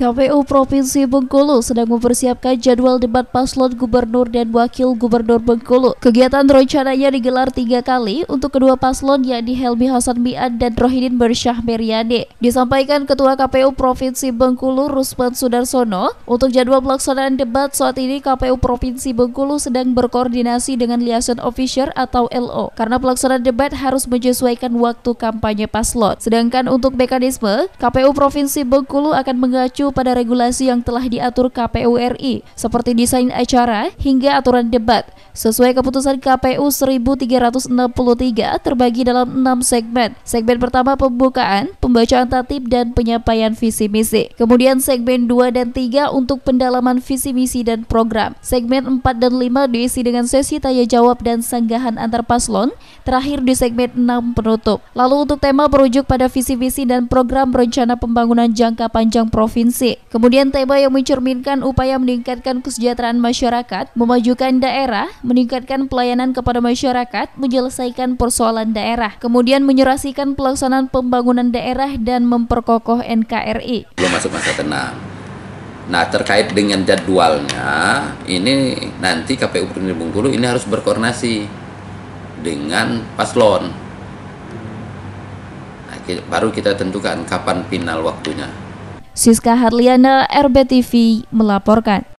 KPU Provinsi Bengkulu sedang mempersiapkan jadwal debat paslon gubernur dan wakil gubernur Bengkulu. Kegiatan rencananya digelar tiga kali untuk kedua paslon yakni Helmi Hasan Mian dan Rohidin Bersyah Meriade. Disampaikan Ketua KPU Provinsi Bengkulu Rusman Sudarsono, untuk jadwal pelaksanaan debat saat ini KPU Provinsi Bengkulu sedang berkoordinasi dengan Liaison Officer atau LO karena pelaksanaan debat harus menyesuaikan waktu kampanye paslon. Sedangkan untuk mekanisme, KPU Provinsi Bengkulu akan mengacu pada regulasi yang telah diatur KPU RI, seperti desain acara hingga aturan debat. Sesuai keputusan KPU 1363 terbagi dalam enam segmen. Segmen pertama pembukaan, pembacaan tatib dan penyampaian visi misi. Kemudian segmen 2 dan 3 untuk pendalaman visi misi dan program. Segmen 4 dan 5 diisi dengan sesi tanya jawab dan sanggahan antar paslon. Terakhir di segmen 6 penutup. Lalu untuk tema berujuk pada visi misi dan program rencana pembangunan jangka panjang provinsi provinsi. Kemudian tema yang mencerminkan upaya meningkatkan kesejahteraan masyarakat, memajukan daerah, meningkatkan pelayanan kepada masyarakat, menyelesaikan persoalan daerah, kemudian menyerasikan pelaksanaan pembangunan daerah dan memperkokoh NKRI. Belum masuk masa tenang. Nah terkait dengan jadwalnya, ini nanti KPU Provinsi Bungkulu ini harus berkoordinasi dengan paslon nah, baru kita tentukan kapan final waktunya. Siska Harliana, RBTV melaporkan.